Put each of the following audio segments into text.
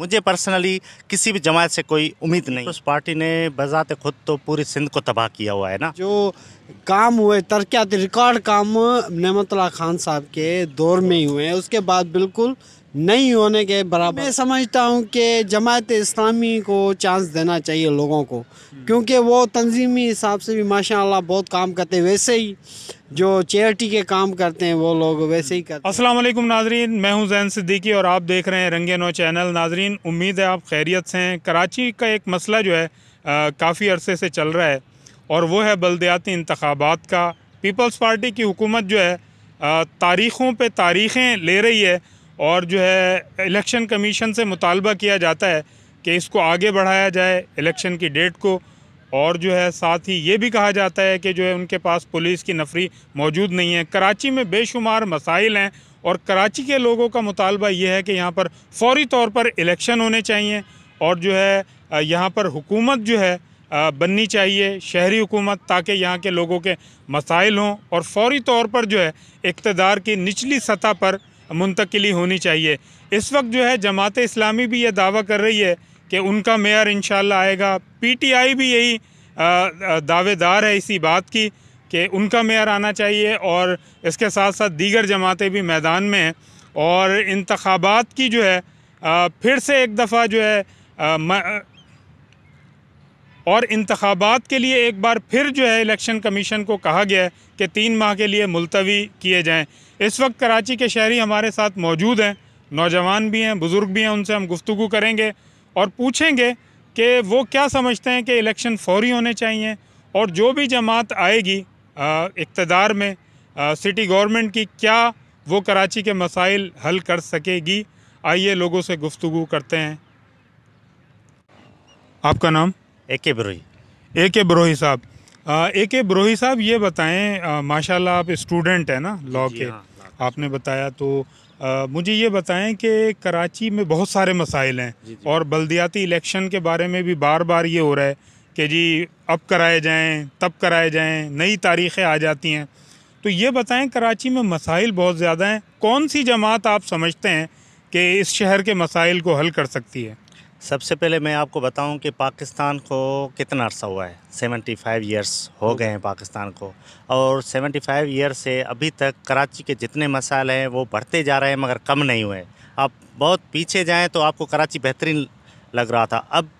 मुझे पर्सनली किसी भी जमात से कोई उम्मीद नहीं उस पार्टी ने बजाते खुद तो पूरी सिंध को तबाह किया हुआ है ना जो काम हुए तरक्याती रिकॉर्ड काम नमतला खान साहब के दौर में ही हुए हैं उसके बाद बिल्कुल नहीं होने के बराबर मैं समझता हूँ कि जमात इस्लामी को चांस देना चाहिए लोगों को क्योंकि वो तंजीमी हिसाब से भी माशाल्लाह बहुत काम करते हैं वैसे ही जो चैरिटी के काम करते हैं वो लोग वैसे ही करते हैं असलम नाजरीन मैं हूँ जैन सिद्दीकी और आप देख रहे हैं रंगे नो चैनल नाजरीन उम्मीद है आप खैरियत से हैं कराची का एक मसला जो है काफ़ी अरसे से चल रहा है और वह है बलदयाती इंतबात का पीपल्स पार्टी की हुकूमत जो है तारीख़ों पर तारीख़ें ले रही है और जो है इलेक्शन कमीशन से मुतालबा किया जाता है कि इसको आगे बढ़ाया जाए इलेक्शन की डेट को और जो है साथ ही ये भी कहा जाता है कि जो है उनके पास पुलिस की नफरी मौजूद नहीं है कराची में बेशुमार मसाइल हैं और कराची के लोगों का मुतालबा ये है कि यहाँ पर फौरी तौर पर इलेक्शन होने चाहिए और जो है यहाँ पर हुकूमत जो है बननी चाहिए शहरी हुकूमत ताकि यहाँ के लोगों के मसाइल हों और फौरी तौर पर जो है इकतदार की निचली सतह पर मुंतकली होनी चाहिए इस वक्त जो है जमात इस्लामी भी ये दावा कर रही है कि उनका मेयर इन आएगा पी टी आई भी यही दावेदार है इसी बात की कि उनका मेयर आना चाहिए और इसके साथ साथ दीगर जमातें भी मैदान में हैं और इंतबात की जो है फिर से एक दफ़ा जो है और इंतबात के लिए एक बार फिर जो है इलेक्शन कमीशन को कहा गया है कि तीन माह के लिए मुलतवी किए जाएँ इस वक्त कराची के शहरी हमारे साथ मौजूद हैं नौजवान भी हैं बुज़ुर्ग भी हैं उनसे हम गुफ्तु करेंगे और पूछेंगे कि वो क्या समझते हैं कि इलेक्शन फौरी होने चाहिए और जो भी जमात आएगी इकतदार में आ, सिटी गवर्नमेंट की क्या वो कराची के मसाइल हल कर सकेगी आइए लोगों से गुफ्तु करते हैं आपका नाम ए के बरोही ए के बरोही साहब ए के बरोही साहब ये बताएं माशाल्लाह आप स्टूडेंट हैं ना लॉ के हाँ। आपने बताया तो आ, मुझे ये बताएं कि कराची में बहुत सारे मसाइल हैं और बल्दियाती इलेक्शन के बारे में भी बार बार ये हो रहा है कि जी अब कराए जाएं तब कराए जाएं नई तारीखें आ जाती हैं तो ये बताएं कराची में मसाइल बहुत ज़्यादा हैं कौन सी जमात आप समझते हैं कि इस शहर के मसाइल को हल कर सकती है सबसे पहले मैं आपको बताऊं कि पाकिस्तान को कितना अरसा हुआ है 75 ईयर्स हो गए हैं पाकिस्तान को और 75 ईयर से अभी तक कराची के जितने मसाले हैं वो बढ़ते जा रहे हैं मगर कम नहीं हुए आप बहुत पीछे जाएं तो आपको कराची बेहतरीन लग रहा था अब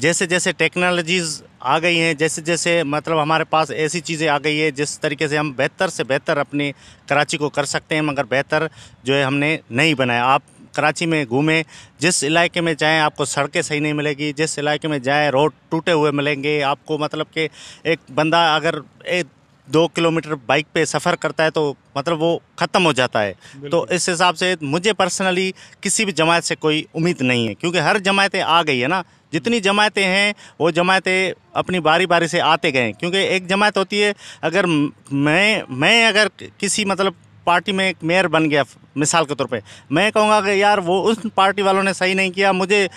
जैसे जैसे टेक्नोलॉजीज़ आ गई हैं जैसे जैसे मतलब हमारे पास ऐसी चीज़ें आ गई है जिस तरीके से हम बेहतर से बेहतर अपनी कराची को कर सकते हैं मगर बेहतर जो है हमने नहीं बनाया आप कराची में घूमें जिस इलाके में जाएं आपको सड़कें सही नहीं मिलेगी जिस इलाके में जाएं रोड टूटे हुए मिलेंगे आपको मतलब कि एक बंदा अगर एक दो किलोमीटर बाइक पे सफ़र करता है तो मतलब वो ख़त्म हो जाता है तो इस हिसाब से मुझे पर्सनली किसी भी जमात से कोई उम्मीद नहीं है क्योंकि हर जमातें आ गई है ना जितनी जमातें हैं वो जमातें अपनी बारी बारी से आते गए क्योंकि एक जमात होती है अगर मैं मैं अगर किसी मतलब पार्टी में एक मेयर बन गया मिसाल के तौर पे मैं कहूँगा कि यार वो उस पार्टी वालों ने सही नहीं किया मुझे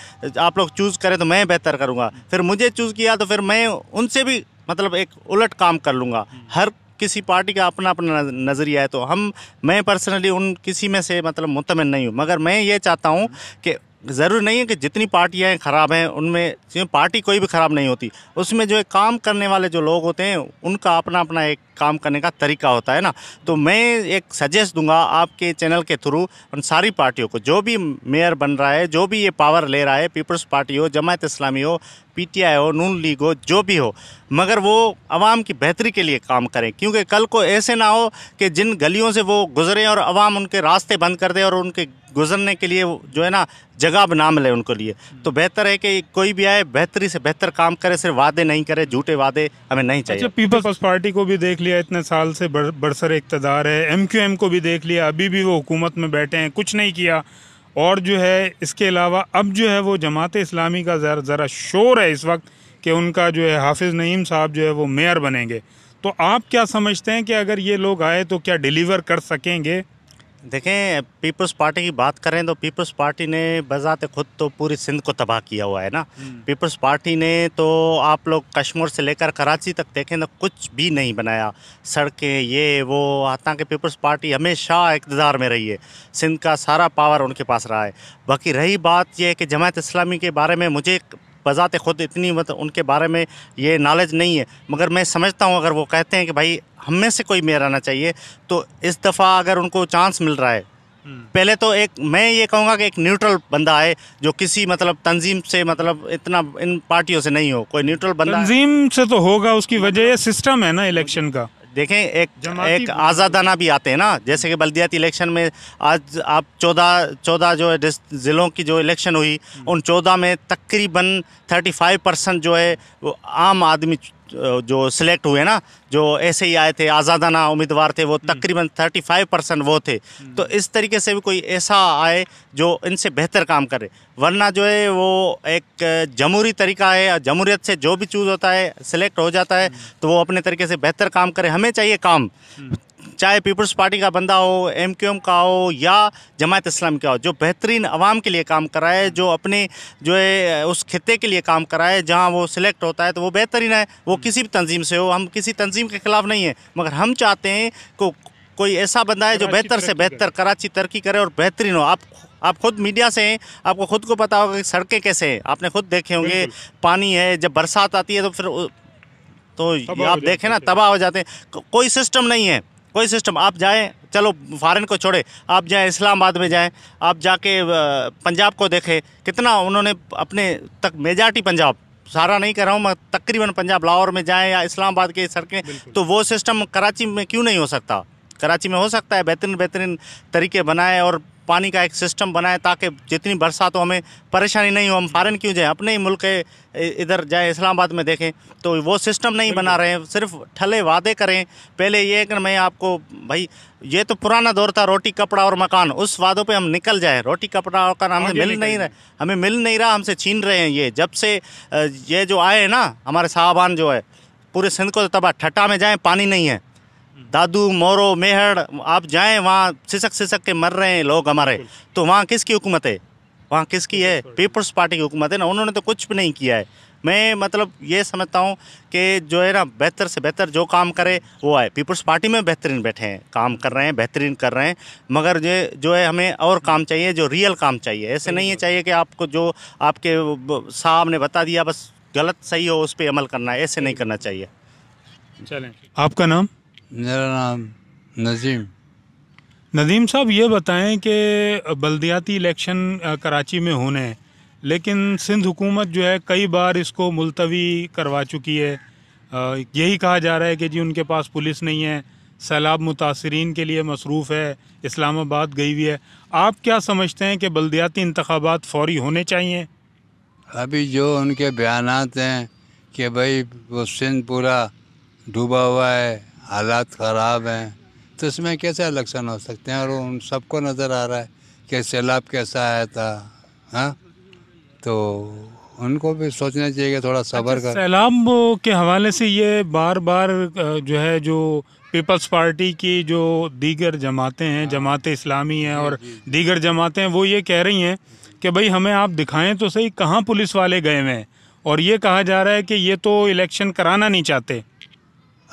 आप लोग चूज़ करें तो मैं बेहतर करूँगा फिर मुझे चूज़ किया तो फिर मैं उनसे भी मतलब एक उलट काम कर लूँगा हर किसी पार्टी का अपना अपना नज़रिया है तो हम मैं पर्सनली उन किसी में से मतलब मुतमिन नहीं हूँ मगर मैं ये चाहता हूँ कि ज़रूरी नहीं है कि जितनी पार्टियाँ ख़राब हैं उनमें पार्टी कोई भी ख़राब नहीं होती उसमें जो है काम करने वाले जो लोग होते हैं उनका अपना अपना एक काम करने का तरीका होता है ना तो मैं एक सजेस्ट दूंगा आपके चैनल के थ्रू उन सारी पार्टियों को जो भी मेयर बन रहा है जो भी ये पावर ले रहा है पीपल्स पार्टी हो जमायत इस्लामी हो आई हो नून लीग हो जो भी हो मगर वो आवाम की बेहतरी के लिए काम करें क्योंकि कल को ऐसे ना हो कि जिन गलियों से वो गुजरें और आवाम उनके रास्ते बंद कर दें और उनके गुजरने के लिए जो है ना जगह बना मिले उनको लिए तो बेहतर है कि कोई भी आए बेहतरी से बेहतर काम करे सिर्फ वादे नहीं करे झूठे वादे हमें नहीं चाहिए अच्छा पीपल्स पार्टी तो- को भी देख लिया इतने साल से बर, बरसर इकतदार है एम क्यू एम को भी देख लिया अभी भी वो हुकूमत में बैठे हैं कुछ नहीं किया और जो है इसके अलावा अब जो है वो जमात इस्लामी का ज़रा शोर है इस वक्त कि उनका जो है हाफिज़ नईम साहब जो है वो मेयर बनेंगे तो आप क्या समझते हैं कि अगर ये लोग आए तो क्या डिलीवर कर सकेंगे देखें पीपल्स पार्टी की बात करें तो पीपल्स पार्टी ने बजात खुद तो पूरी सिंध को तबाह किया हुआ है ना हम्म। पीपल्स पार्टी ने तो आप लोग कश्मीर से लेकर कराची तक देखें तो कुछ भी नहीं बनाया सड़कें ये वो के पीपल्स पार्टी हमेशा इकतदार में रही है सिंध का सारा पावर उनके पास रहा है बाकी रही बात यह है कि जमात इस्लामी के बारे में मुझे बज़ात खुद इतनी मतलब उनके बारे में ये नॉलेज नहीं है मगर मैं समझता हूँ अगर वो कहते हैं कि भाई हम में से कोई मेयर आना चाहिए तो इस दफ़ा अगर उनको चांस मिल रहा है हम्म। पहले तो एक मैं ये कहूँगा कि एक न्यूट्रल बंदा है जो किसी मतलब तंजीम से मतलब इतना इन पार्टियों से नहीं हो कोई न्यूट्रल बंदा तंजीम से तो होगा उसकी वजह मतलब ये सिस्टम है ना इलेक्शन का देखें एक एक आज़ादाना भी आते हैं ना जैसे कि बलदियाती इलेक्शन में आज आप चौदह चौदह जो है ज़िलों की जो इलेक्शन हुई हम्म। उन चौदह में तकरीबन थर्टी फाइव परसेंट जो है वो आम आदमी जो सिलेक्ट हुए ना जो ऐसे ही आए थे आज़ादाना उम्मीदवार थे वो हम्म। तकरीबन 35 परसेंट वो थे हम्म। तो इस तरीके से भी कोई ऐसा आए जो इनसे बेहतर काम करे वरना जो है वो एक जमहूरी तरीका है जमहूरीत से जो भी चूज़ होता है सिलेक्ट हो जाता है हम्म। तो वो अपने तरीके से बेहतर काम करे हमें चाहिए काम चाहे पीपल्स पार्टी का बंदा हो एम क्यू एम का हो या जमात इस्लाम का हो जो बेहतरीन आवाम के लिए काम कराए जो अपने जो है उस खत्े के लिए काम कराए जहाँ वो सिलेक्ट होता है तो वो बेहतरीन है वो किसी भी तंजीम से हो हम किसी तंजीम तंजीम के ख़िलाफ़ नहीं है मगर हम चाहते हैं को कोई ऐसा बंदा है जो बेहतर से बेहतर कराची तरक्की करे और बेहतरीन हो आप आप खुद मीडिया से हैं आपको खुद को पता होगा कि सड़कें कैसे हैं आपने खुद देखे होंगे पानी है जब बरसात आती है तो फिर तो आप देखें ना तबाह हो जाते हैं कोई सिस्टम नहीं है कोई सिस्टम आप जाएँ चलो फॉरन को छोड़े आप जाए इस्लामाबाद में जाएँ आप जाके पंजाब को देखें कितना उन्होंने अपने तक मेजार्टी पंजाब सारा नहीं कर रहा हूँ मैं तकरीबन पंजाब लाहौर में जाएँ या इस्लामाबाद के सड़कें तो वो सिस्टम कराची में क्यों नहीं हो सकता कराची में हो सकता है बेहतरीन बेहतरीन तरीके बनाए और पानी का एक सिस्टम बनाए ताकि जितनी बरसात हो हमें परेशानी नहीं हो हम फ़ारन क्यों जाएँ अपने ही मुल्क इधर जाए इस्लामाबाद में देखें तो वो सिस्टम नहीं बना रहे हैं सिर्फ ठले वादे करें पहले ये कि मैं आपको भाई ये तो पुराना दौर था रोटी कपड़ा और मकान उस वादों पे हम निकल जाए रोटी कपड़ा और मकान हमें मिल नहीं रहे हमें मिल नहीं रहा हमसे छीन रहे हैं ये जब से ये जो आए हैं ना हमारे साहबान जो है पूरे सिंध को तो तबाह ठट्टा में जाएँ पानी नहीं है दादू मोरो मेहड़ आप जाएं वहाँ सिसक सिसक के मर रहे हैं लोग हमारे तो वहाँ किसकी हुकूमत है वहाँ किसकी है पीपल्स पार्टी की हुकूमत है ना उन्होंने तो कुछ भी नहीं किया है मैं मतलब ये समझता हूँ कि जो है ना बेहतर से बेहतर जो काम करे वो आए पीपल्स पार्टी में बेहतरीन बैठे हैं काम कर रहे हैं बेहतरीन कर रहे हैं मगर जो जो है हमें और काम चाहिए जो रियल काम चाहिए ऐसे नहीं है चाहिए कि आपको जो आपके साहब ने बता दिया बस गलत सही हो उस पर अमल करना है ऐसे नहीं करना चाहिए चलें आपका नाम मेरा नाम नजीम नदीम साहब ये बताएं कि बलदियाती इलेक्शन कराची में होने हैं लेकिन सिंध हुकूमत जो है कई बार इसको मुलतवी करवा चुकी है यही कहा जा रहा है कि जी उनके पास पुलिस नहीं है सैलाब मुतासरीन के लिए मसरूफ़ है इस्लामाबाद गई हुई है आप क्या समझते हैं कि बलदियाती इंतबात फौरी होने चाहिए अभी जो उनके बयान हैं कि भाई वो सिंध पूरा डूबा हुआ है हालात ख़राब हैं तो इसमें कैसे इलेक्शन हो सकते हैं और उन सबको नज़र आ रहा है कि सैलाब कैसा आया था हाँ तो उनको भी सोचना चाहिए कि थोड़ा अच्छा, सबर कर सैलाब के हवाले से ये बार बार जो है जो पीपल्स पार्टी की जो दीगर जमातें हैं हाँ। जमात इस्लामी हैं और दीगर जमातें हैं वो ये कह रही हैं कि भाई हमें आप दिखाएं तो सही कहाँ पुलिस वाले गए हुए हैं और ये कहा जा रहा है कि ये तो इलेक्शन कराना नहीं चाहते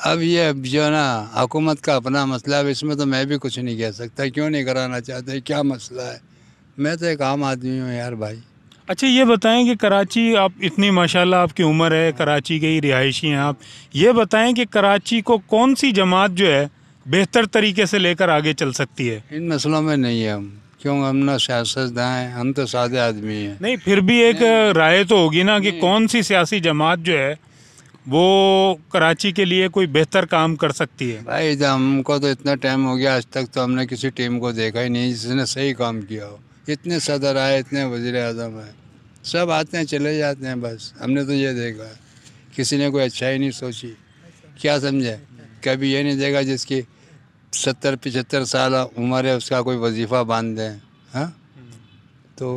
अब ये जो ना हुकूमत का अपना मसला है इसमें तो मैं भी कुछ नहीं कह सकता क्यों नहीं कराना चाहते क्या मसला है मैं तो एक आम आदमी हूँ यार भाई अच्छा ये बताएं कि कराची आप इतनी माशाल्लाह आपकी उम्र है कराची के ही रिहायशी हैं आप ये बताएं कि कराची को कौन सी जमात जो है बेहतर तरीके से लेकर आगे चल सकती है इन मसलों में नहीं है हम क्यों हम ना सियासतदान हैं हम तो सादे आदमी हैं नहीं फिर भी एक राय तो होगी ना कि कौन सी सियासी जमात जो है वो कराची के लिए कोई बेहतर काम कर सकती है भाई हमको तो इतना टाइम हो गया आज तक तो हमने किसी टीम को देखा ही नहीं जिसने सही काम किया हो इतने सदर आए इतने वजीर अजम आए सब आते हैं चले जाते हैं बस हमने तो ये देखा किसी ने कोई अच्छा ही नहीं सोची क्या समझे कभी ये नहीं देखा जिसकी सत्तर पचहत्तर साल उम्र है उसका कोई वजीफ़ा बांध दें हाँ हम्म। तो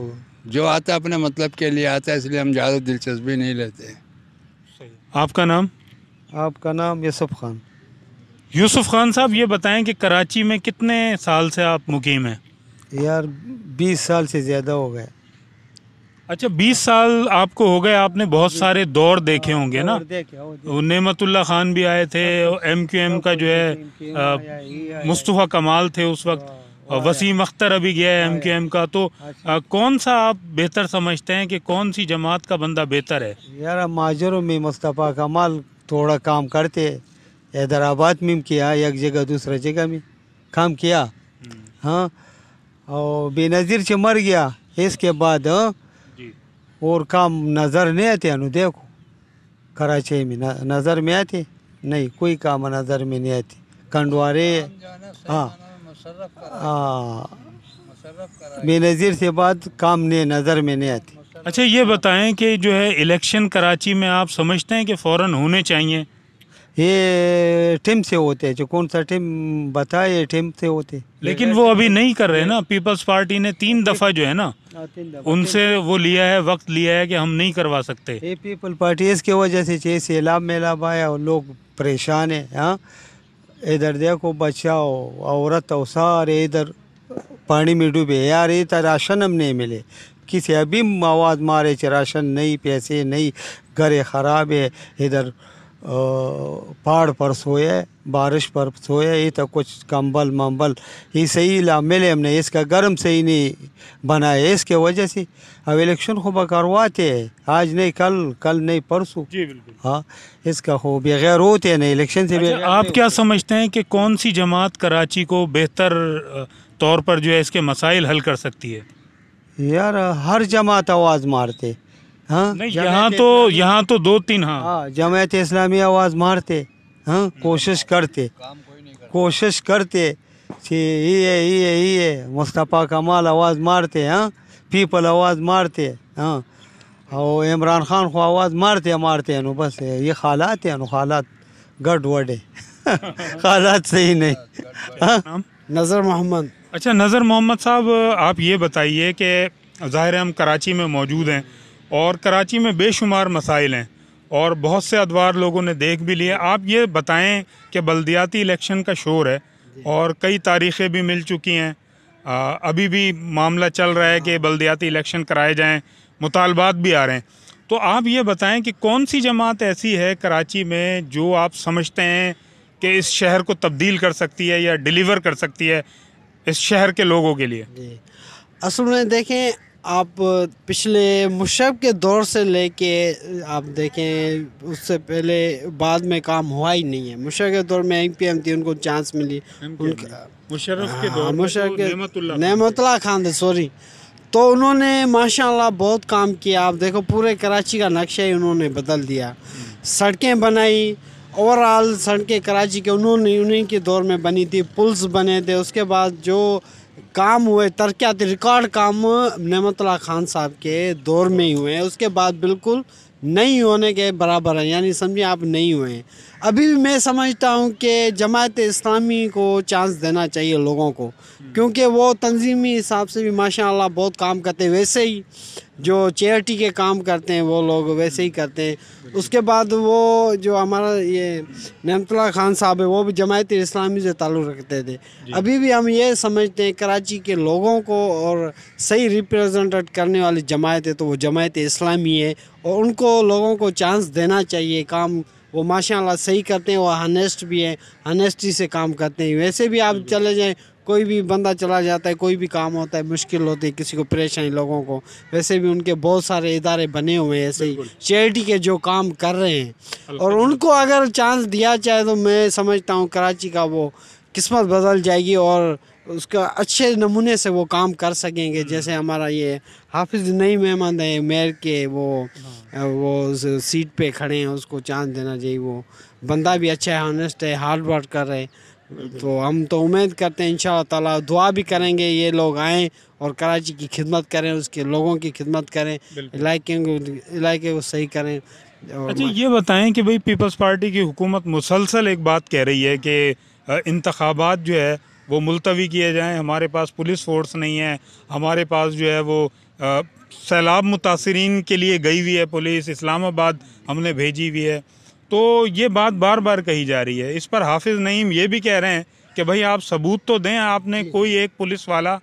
जो आता अपने मतलब के लिए आता है इसलिए हम ज़्यादा दिलचस्पी नहीं लेते हैं आपका नाम आपका नाम यूसुफ खान यूसुफ खान साहब ये बताएं कि कराची में कितने साल से आप मुकीम हैं यार बीस साल से ज़्यादा हो गए अच्छा बीस साल आपको हो गए आपने बहुत सारे दौर देखे हाँ, होंगे ना नेमतुल्ला खान भी आए थे हाँ, एम क्यू एम का जो है मुस्तफ़ा कमाल थे उस वक्त हाँ। वसीम अख्तर अभी गया है एमकेएम का तो आ, अच्छा। कौन सा आप बेहतर समझते हैं कि कौन सी जमात का बंदा बेहतर है यार माजरों में मुस्तफ़ा कमाल थोड़ा काम करते हैदराबाद में किया एक जगह दूसरा जगह में काम किया हम्म। हाँ और बेनज़ीर से मर गया इसके बाद हाँ, और काम नज़र नहीं आते अनु देखो कराची में नज़र में आते नहीं कोई काम नज़र में नहीं आती खंडवारे हाँ हाँ। बेनज़ीर से बात काम ने नज़र में नहीं आती अच्छा ये बताएं कि जो है इलेक्शन कराची में आप समझते हैं कि फ़ौर होने चाहिए ये टीम से होते हैं जो कौन सा टीम बताए टीम से होते लेकिन वो अभी नहीं कर रहे ना पीपल्स पार्टी ने तीन दफ़ा जो है ना हाँ, उनसे वो लिया है वक्त लिया है कि हम नहीं करवा सकते ये पीपल पार्टी इसके वजह से सैलाब मेलाब आया और लोग परेशान है हाँ इधर देखो बचाओ औरत और सारे इधर पानी में डूबे यार ये तो राशन हम नहीं मिले किसी अभी मवाद मारे च राशन नहीं पैसे नहीं घर ख़राब है इधर पहाड़ पर सोए बारिश पर सोए ये तो कुछ कंबल मंबल ये सही ला मिले हमने इसका गर्म सही नहीं बनाया इसके वजह से अब इलेक्शन खूब करवाते हैं आज नहीं कल कल नहीं परसों हाँ इसका हो बगैर होते नहीं इलेक्शन से अच्छा, आप क्या समझते हैं कि कौन सी जमात कराची को बेहतर तौर पर जो है इसके मसाइल हल कर सकती है यार हर जमात आवाज़ मारते हाँ यहाँ तो यहाँ तो दो तीन हाँ, हाँ जमायत इस्लामी आवाज़ मारते हाँ हम्म। कोशिश करते कोशिश करते ये ये ये मुस्तफ़ा कमाल आवाज़ मारते हाँ पीपल आवाज़ मारते हाँ और इमरान खान को आवाज़ मारते मारते हैं हाँ, बस ये हालात है हाँ, नु हालात गड़बड़ है हालात सही नहीं नज़र मोहम्मद अच्छा नज़र मोहम्मद साहब आप ये बताइए कि ज़ाहिर हम कराची में मौजूद हैं और कराची में बेशुमार मसाइल हैं और बहुत से अदवार लोगों ने देख भी लिए आप ये बताएं कि बलदियाती इलेक्शन का शोर है और कई तारीख़ें भी मिल चुकी हैं अभी भी मामला चल रहा है कि बलदियाती इलेक्शन कराए जाएं मुतालबात भी आ रहे हैं तो आप ये बताएं कि कौन सी जमात ऐसी है कराची में जो आप समझते हैं कि इस शहर को तब्दील कर सकती है या डिलीवर कर सकती है इस शहर के लोगों के लिए असल में देखें आप पिछले मुशब के दौर से लेके आप देखें उससे पहले बाद में काम हुआ ही नहीं है मुशर के दौर में एम पी एम थी उनको चांस मिली उनका मुशरफ के हाँ, तो खान थे सॉरी तो उन्होंने माशाल्लाह बहुत काम किया आप देखो पूरे कराची का नक्शा ही उन्होंने बदल दिया हम्म। सड़कें बनाई ओवरऑल सड़कें कराची के उन्होंने उन्हीं के दौर में बनी थी पुल्स बने थे उसके बाद जो काम हुए तरक्यात रिकॉर्ड काम नमतला खान साहब के दौर में ही हुए हैं उसके बाद बिल्कुल नहीं होने के बराबर है यानी समझिए आप नहीं हुए हैं अभी भी मैं समझता हूँ कि जमात इस्लामी को चांस देना चाहिए लोगों को क्योंकि वो तंजीमी हिसाब से भी माशाल्लाह बहुत काम करते हैं वैसे ही जो चैरिटी के काम करते हैं वो लोग वैसे ही करते हैं उसके बाद वो जो हमारा ये नमतला खान साहब है वो भी जमात इस्लामी से ताल्लुक़ रखते थे अभी भी हम ये समझते हैं कराची के लोगों को और सही रिप्रजेंट करने वाली जमायत है तो वो जमायत इस्लामी है और उनको लोगों को चांस देना चाहिए काम वो माशाल्लाह सही करते हैं वो हनेस्ट भी हैं हनेस्टी से काम करते हैं वैसे भी आप चले जाएं कोई भी बंदा चला जाता है कोई भी काम होता है मुश्किल होती है किसी को परेशानी लोगों को वैसे भी उनके बहुत सारे इदारे बने हुए हैं ऐसे ही चैरिटी के जो काम कर रहे हैं और उनको अगर चांस दिया जाए तो मैं समझता हूँ कराची का वो किस्मत बदल जाएगी और उसका अच्छे नमूने से वो काम कर सकेंगे हम्म। जैसे हमारा ये हाफिज नई मेहमान है मेयर के वो हाँ। वो सीट पे खड़े हैं उसको चांस देना चाहिए वो बंदा भी अच्छा है हॉनेस्ट है हार्ड वर्क कर रहे तो हम तो उम्मीद करते हैं इन ताला दुआ भी करेंगे ये लोग आएँ और कराची की खिदमत करें उसके लोगों की खिदमत करें इलाके को इलाके को सही करें अच्छा ये बताएं कि भाई पीपल्स पार्टी की हुकूमत मुसलसल एक बात कह रही है कि इंतबात जो है वो मुलतवी किए जाएँ हमारे पास पुलिस फोर्स नहीं है हमारे पास जो है वो सैलाब मुतासरीन के लिए गई हुई है पुलिस इस्लामाबाद हमने भेजी हुई है तो ये बात बार बार कही जा रही है इस पर हाफिज़ नईम ये भी कह रहे हैं कि भाई आप सबूत तो दें आपने कोई एक पुलिस वाला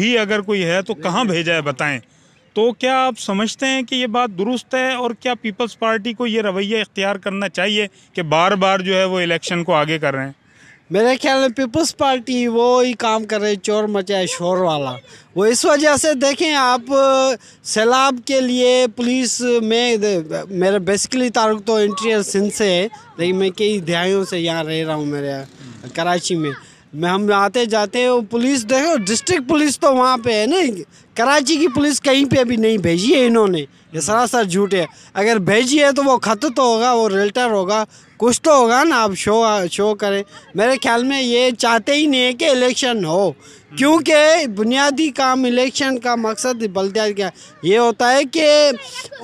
भी अगर कोई है तो कहाँ भेजा है बताएं तो क्या आप समझते हैं कि ये बात दुरुस्त है और क्या पीपल्स पार्टी को ये रवैया इख्तियार करना चाहिए कि बार बार जो है वो इलेक्शन को आगे कर रहे हैं मेरे ख्याल में पीपल्स पार्टी वो ही काम कर रही चोर मचाए शोर वाला वो इस वजह से देखें आप सैलाब के लिए पुलिस में मेरा बेसिकली तारुक तो इंटीरियर सिंध से है लेकिन मैं कई दिहाइयों से यहाँ रह रहा हूँ मेरे कराची में मैं हम आते जाते वो पुलिस देखो डिस्ट्रिक्ट पुलिस तो वहाँ पे है ना कराची की पुलिस कहीं पे भी नहीं भेजी है इन्होंने ये सरासर झूठ है अगर भेजी है तो वो खत तो होगा वो रेल्टर होगा कुछ तो होगा ना आप शो शो करें मेरे ख्याल में ये चाहते ही नहीं है कि इलेक्शन हो क्योंकि बुनियादी काम इलेक्शन का मकसद बल्दियात क्या ये होता है कि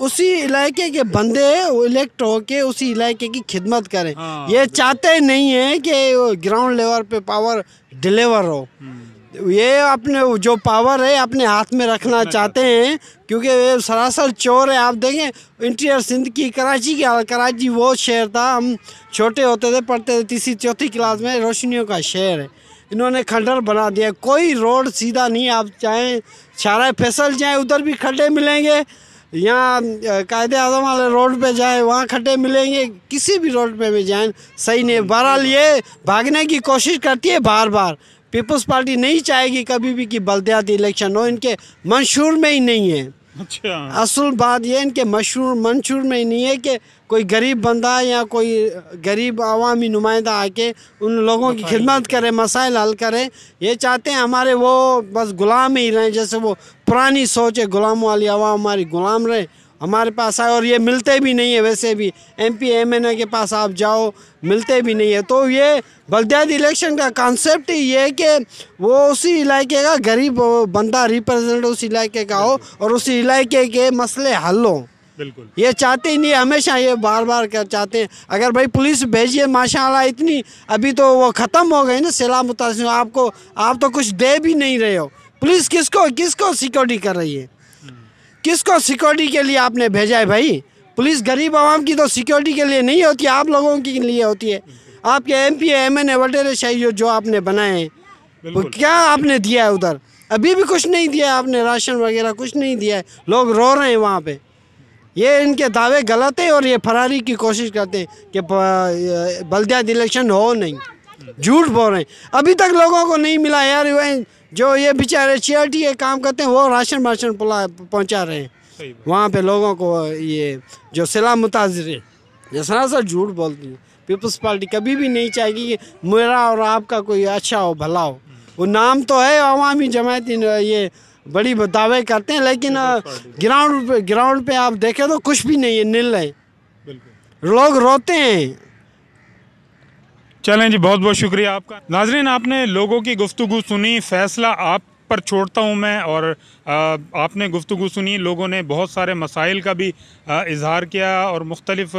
उसी इलाके के बंदे इलेक्ट होके उसी इलाके की खिदमत करें हाँ, ये चाहते नहीं है कि ग्राउंड लेवल पे पावर डिलीवर हो हम्म। ये अपने जो पावर है अपने हाथ में रखना चाहते हैं क्योंकि ये सरासर चोर है आप देखें इंटीरियर सिंध की कराची की कराची वो शहर था हम छोटे होते थे पढ़ते थे तीसरी चौथी क्लास में रोशनियों का शहर है इन्होंने खंडर बना दिया कोई रोड सीधा नहीं आप चाहें शारा फैसल जाएँ उधर भी खड्डे मिलेंगे यहाँ कायदे आजम वाले रोड पे जाएँ वहाँ खड्डे मिलेंगे किसी भी रोड पे भी जाए सही नहीं बहरहाल ये भागने की कोशिश करती है बार बार पीपल्स पार्टी नहीं चाहेगी कभी भी कि बलदयाती इलेक्शन हो इनके मंशूर में ही नहीं है अच्छा असल बात ये इनके मशहूर मंशूर में ही नहीं है कि कोई गरीब बंदा या कोई गरीब आवामी नुमाइंदा आके उन लोगों की खिदमत करे मसाइल हल करे ये चाहते हैं हमारे वो बस गुलाम ही रहें जैसे वो पुरानी सोच है गुलाम वाली अवाम हमारी गुलाम रहे हमारे पास आए और ये मिलते भी नहीं है वैसे भी M P M L A के पास आप जाओ मिलते भी नहीं है तो ये बलदियाती इलेक्शन का कॉन्सेप्ट ही ये कि वो उसी इलाके का गरीब बंदा रिप्रेजेंट उस इलाके का हो और उसी इलाके के मसले हल हों बिल्कुल ये चाहते ही नहीं हमेशा ये बार बार कर चाहते हैं अगर भाई पुलिस भेजिए माशाल्लाह इतनी अभी तो वो ख़त्म हो गई ना सैलाब मुतासर आपको आप तो कुछ दे भी नहीं रहे हो पुलिस किसको किसको सिक्योरिटी कर रही है किसको सिक्योरिटी के लिए आपने भेजा है भाई पुलिस गरीब आवाम की तो सिक्योरिटी के लिए नहीं होती आप लोगों के लिए होती है आपके M P M L A वटेरे शाही जो आपने बनाए हैं वो क्या आपने दिया है उधर अभी भी कुछ नहीं दिया आपने राशन वगैरह कुछ नहीं दिया है लोग रो रहे हैं वहाँ पे ये इनके दावे गलत है और ये फरारी की कोशिश करते हैं कि बल्दियात इलेक्शन हो नहीं झूठ बोल रहे हैं अभी तक लोगों को नहीं मिला यार जो ये बेचारे चैरिटी के काम करते हैं वो राशन वाशन पहुँचा रहे हैं वहाँ पे लोगों को ये जो सिला मुताजर है ये सरासर झूठ बोलती है पीपल्स पार्टी कभी भी नहीं चाहेगी कि मेरा और आपका कोई अच्छा हो भला हो वो नाम तो है अवामी जमायती ये बड़ी दावे करते हैं लेकिन ग्राउंड पे ग्राउंड पे आप देखे तो कुछ भी नहीं है नील है लोग रोते हैं चलें जी बहुत बहुत शुक्रिया आपका नाजरीन आपने लोगों की गुफ्तु सुनी फैसला आप पर छोड़ता हूँ मैं और आपने गुफ्तु सुनी लोगों ने बहुत सारे मसाइल का भी इजहार किया और मुख्तलिफ़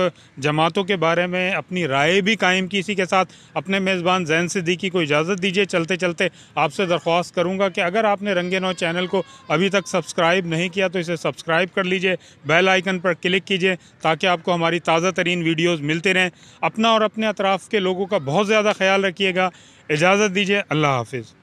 जमातों के बारे में अपनी राय भी कायम की इसी के साथ अपने मेज़बान जैन सिद्दीकी को इजाज़त दीजिए चलते चलते आपसे दरख्वास्त करूँगा कि अगर आपने रंगे नौ चैनल को अभी तक सब्सक्राइब नहीं किया तो इसे सब्सक्राइब कर लीजिए बेल आइकन पर क्लिक कीजिए ताकि आपको हमारी ताज़ा तरीन वीडियोज़ मिलते रहें अपना और अपने अतराफ़ के लोगों का बहुत ज़्यादा ख्याल रखिएगा इजाज़त दीजिए अल्लाह हाफिज़